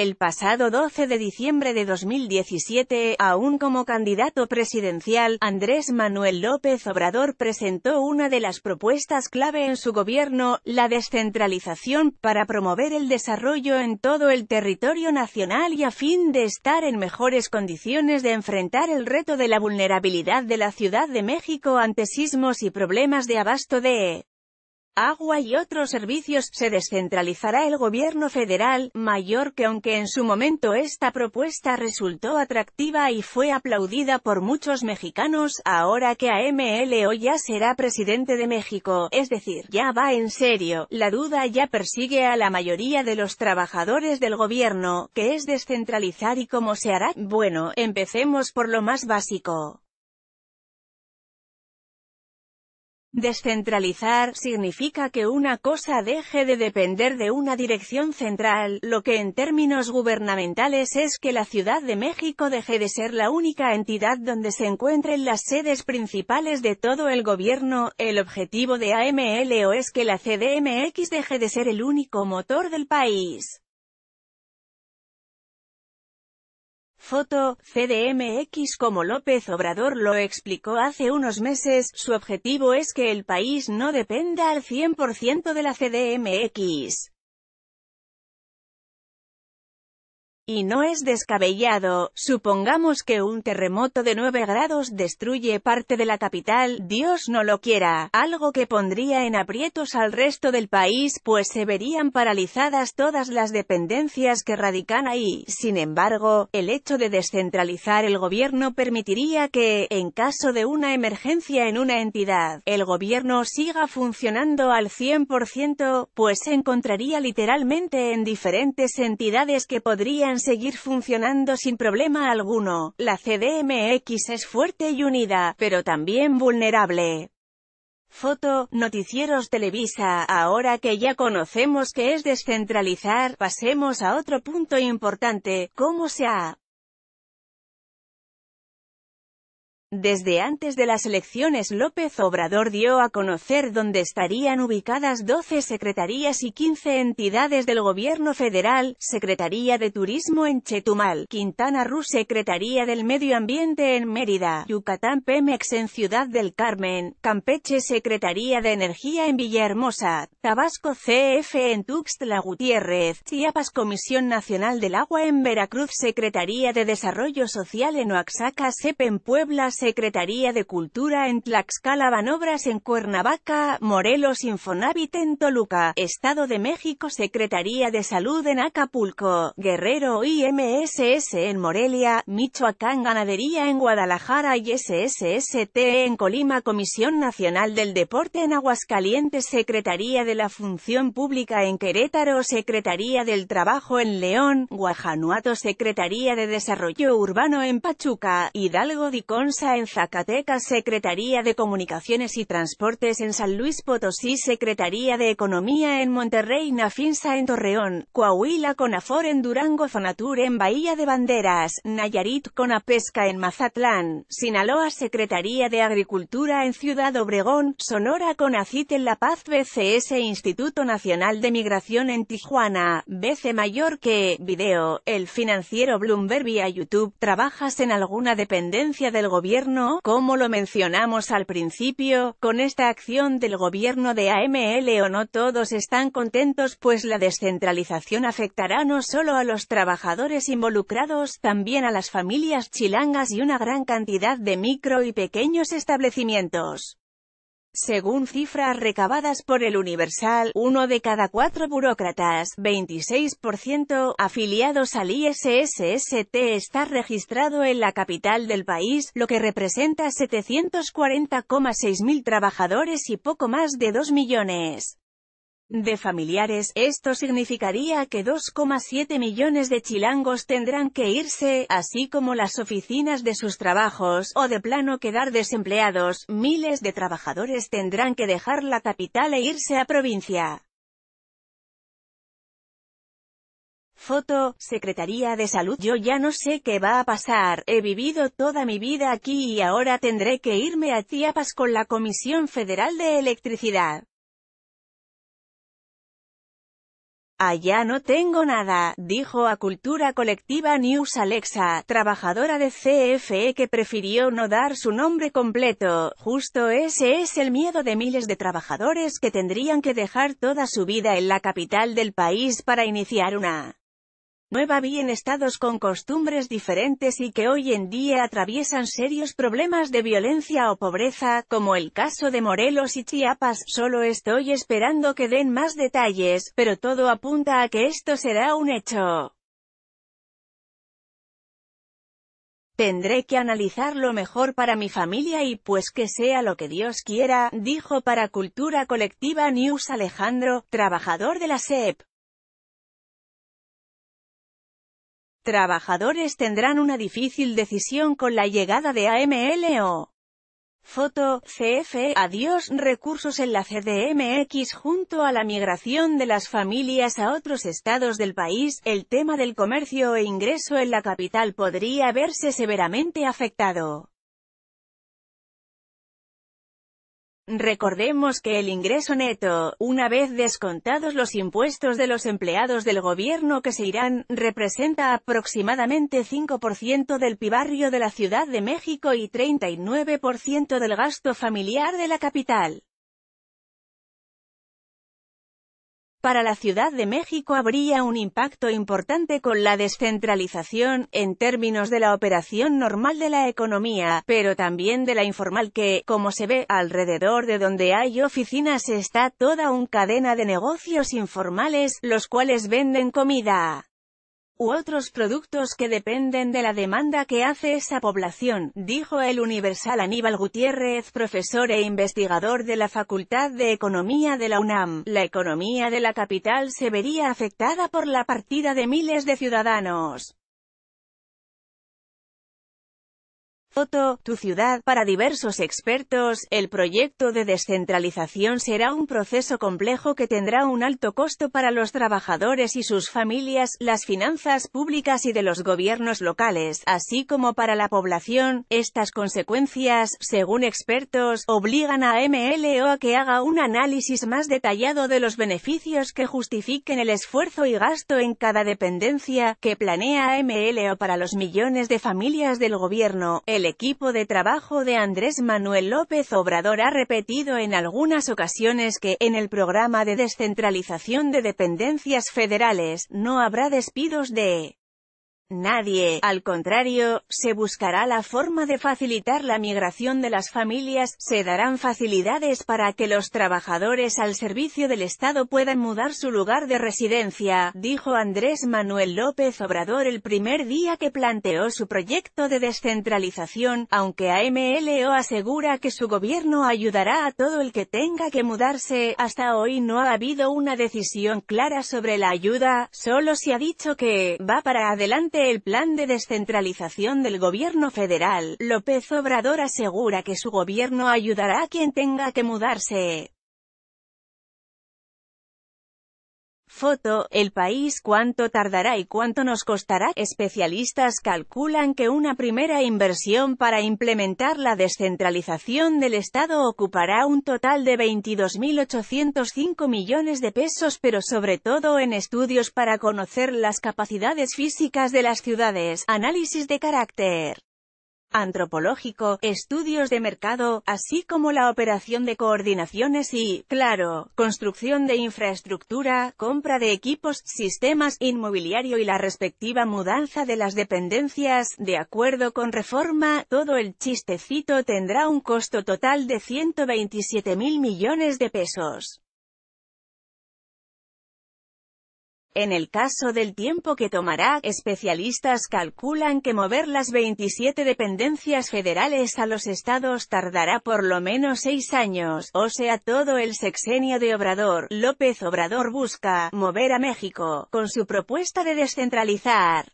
El pasado 12 de diciembre de 2017, aún como candidato presidencial, Andrés Manuel López Obrador presentó una de las propuestas clave en su gobierno, la descentralización, para promover el desarrollo en todo el territorio nacional y a fin de estar en mejores condiciones de enfrentar el reto de la vulnerabilidad de la Ciudad de México ante sismos y problemas de abasto de agua y otros servicios, se descentralizará el gobierno federal, mayor que aunque en su momento esta propuesta resultó atractiva y fue aplaudida por muchos mexicanos, ahora que AMLO ya será presidente de México, es decir, ya va en serio, la duda ya persigue a la mayoría de los trabajadores del gobierno, que es descentralizar y cómo se hará, bueno, empecemos por lo más básico. Descentralizar significa que una cosa deje de depender de una dirección central, lo que en términos gubernamentales es que la Ciudad de México deje de ser la única entidad donde se encuentren las sedes principales de todo el gobierno. El objetivo de AMLO es que la CDMX deje de ser el único motor del país. Foto, CDMX Como López Obrador lo explicó hace unos meses, su objetivo es que el país no dependa al 100% de la CDMX. Y no es descabellado, supongamos que un terremoto de 9 grados destruye parte de la capital, Dios no lo quiera, algo que pondría en aprietos al resto del país, pues se verían paralizadas todas las dependencias que radican ahí. Sin embargo, el hecho de descentralizar el gobierno permitiría que, en caso de una emergencia en una entidad, el gobierno siga funcionando al 100%, pues se encontraría literalmente en diferentes entidades que podrían seguir funcionando sin problema alguno. La CDMX es fuerte y unida, pero también vulnerable. Foto, Noticieros Televisa, ahora que ya conocemos que es descentralizar, pasemos a otro punto importante, cómo se ha Desde antes de las elecciones López Obrador dio a conocer dónde estarían ubicadas 12 secretarías y 15 entidades del gobierno federal, Secretaría de Turismo en Chetumal, Quintana Roo Secretaría del Medio Ambiente en Mérida, Yucatán Pemex en Ciudad del Carmen, Campeche Secretaría de Energía en Villahermosa, Tabasco CF en Tuxtla Gutiérrez, Chiapas Comisión Nacional del Agua en Veracruz Secretaría de Desarrollo Social en Oaxaca CEP e en Puebla Secretaría de Cultura en Tlaxcala Banobras en Cuernavaca, Morelos Infonavit en Toluca, Estado de México Secretaría de Salud en Acapulco, Guerrero IMSS en Morelia, Michoacán Ganadería en Guadalajara y SSST en Colima Comisión Nacional del Deporte en Aguascalientes Secretaría de la Función Pública en Querétaro Secretaría del Trabajo en León, Guajanuato Secretaría de Desarrollo Urbano en Pachuca, Hidalgo Diconsa en Zacatecas Secretaría de Comunicaciones y Transportes en San Luis Potosí Secretaría de Economía en Monterrey Nafinsa en Torreón, Coahuila con Afor en Durango Zonatur en Bahía de Banderas, Nayarit Conapesca en Mazatlán, Sinaloa Secretaría de Agricultura en Ciudad Obregón, Sonora ACIT en La Paz BCS Instituto Nacional de Migración en Tijuana, BC Mayor que, Video, El Financiero Bloomberg vía YouTube, ¿trabajas en alguna dependencia del gobierno? como lo mencionamos al principio, con esta acción del gobierno de AML o no todos están contentos pues la descentralización afectará no solo a los trabajadores involucrados, también a las familias chilangas y una gran cantidad de micro y pequeños establecimientos. Según cifras recabadas por el Universal, uno de cada cuatro burócratas, 26%, afiliados al ISSST está registrado en la capital del país, lo que representa 740,6 mil trabajadores y poco más de 2 millones de familiares, esto significaría que 2,7 millones de chilangos tendrán que irse, así como las oficinas de sus trabajos, o de plano quedar desempleados, miles de trabajadores tendrán que dejar la capital e irse a provincia. Foto, Secretaría de Salud Yo ya no sé qué va a pasar, he vivido toda mi vida aquí y ahora tendré que irme a Chiapas con la Comisión Federal de Electricidad. Allá no tengo nada, dijo a Cultura Colectiva News Alexa, trabajadora de CFE que prefirió no dar su nombre completo. Justo ese es el miedo de miles de trabajadores que tendrían que dejar toda su vida en la capital del país para iniciar una nueva bien estados con costumbres diferentes y que hoy en día atraviesan serios problemas de violencia o pobreza, como el caso de Morelos y Chiapas. Solo estoy esperando que den más detalles, pero todo apunta a que esto será un hecho. Tendré que analizarlo mejor para mi familia y pues que sea lo que Dios quiera, dijo para Cultura Colectiva News Alejandro, trabajador de la SEP. Trabajadores tendrán una difícil decisión con la llegada de AMLO. Foto, CF, e, adiós, recursos en la CDMX junto a la migración de las familias a otros estados del país, el tema del comercio e ingreso en la capital podría verse severamente afectado. Recordemos que el ingreso neto, una vez descontados los impuestos de los empleados del gobierno que se irán, representa aproximadamente 5% del pibarrio de la Ciudad de México y 39% del gasto familiar de la capital. Para la Ciudad de México habría un impacto importante con la descentralización, en términos de la operación normal de la economía, pero también de la informal que, como se ve, alrededor de donde hay oficinas está toda una cadena de negocios informales, los cuales venden comida, u otros productos que dependen de la demanda que hace esa población, dijo el Universal Aníbal Gutiérrez, profesor e investigador de la Facultad de Economía de la UNAM. La economía de la capital se vería afectada por la partida de miles de ciudadanos tu ciudad. Para diversos expertos, el proyecto de descentralización será un proceso complejo que tendrá un alto costo para los trabajadores y sus familias, las finanzas públicas y de los gobiernos locales, así como para la población. Estas consecuencias, según expertos, obligan a MLO a que haga un análisis más detallado de los beneficios que justifiquen el esfuerzo y gasto en cada dependencia que planea MLO para los millones de familias del gobierno. El el equipo de trabajo de Andrés Manuel López Obrador ha repetido en algunas ocasiones que, en el programa de descentralización de dependencias federales, no habrá despidos de Nadie, al contrario, se buscará la forma de facilitar la migración de las familias, se darán facilidades para que los trabajadores al servicio del Estado puedan mudar su lugar de residencia, dijo Andrés Manuel López Obrador el primer día que planteó su proyecto de descentralización, aunque AMLO asegura que su gobierno ayudará a todo el que tenga que mudarse, hasta hoy no ha habido una decisión clara sobre la ayuda, solo se ha dicho que, va para adelante el plan de descentralización del gobierno federal, López Obrador asegura que su gobierno ayudará a quien tenga que mudarse. Foto, el país cuánto tardará y cuánto nos costará. Especialistas calculan que una primera inversión para implementar la descentralización del Estado ocupará un total de 22.805 millones de pesos pero sobre todo en estudios para conocer las capacidades físicas de las ciudades, análisis de carácter antropológico, estudios de mercado, así como la operación de coordinaciones y, claro, construcción de infraestructura, compra de equipos, sistemas, inmobiliario y la respectiva mudanza de las dependencias, de acuerdo con reforma, todo el chistecito tendrá un costo total de 127 mil millones de pesos. En el caso del tiempo que tomará, especialistas calculan que mover las 27 dependencias federales a los estados tardará por lo menos seis años, o sea todo el sexenio de Obrador. López Obrador busca mover a México, con su propuesta de descentralizar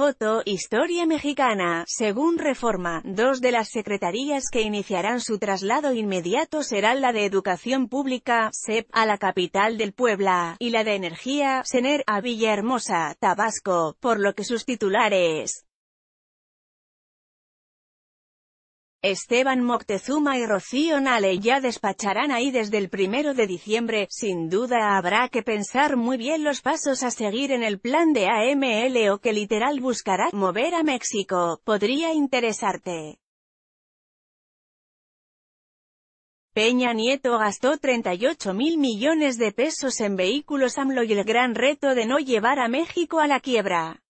Foto, Historia Mexicana, según Reforma, dos de las secretarías que iniciarán su traslado inmediato serán la de Educación Pública, SEP, a la capital del Puebla, y la de Energía, SENER, a Villahermosa, Tabasco, por lo que sus titulares Esteban Moctezuma y Rocío Nale ya despacharán ahí desde el primero de diciembre, sin duda habrá que pensar muy bien los pasos a seguir en el plan de AML o que literal buscará mover a México, podría interesarte. Peña Nieto gastó 38 mil millones de pesos en vehículos AMLO y el gran reto de no llevar a México a la quiebra.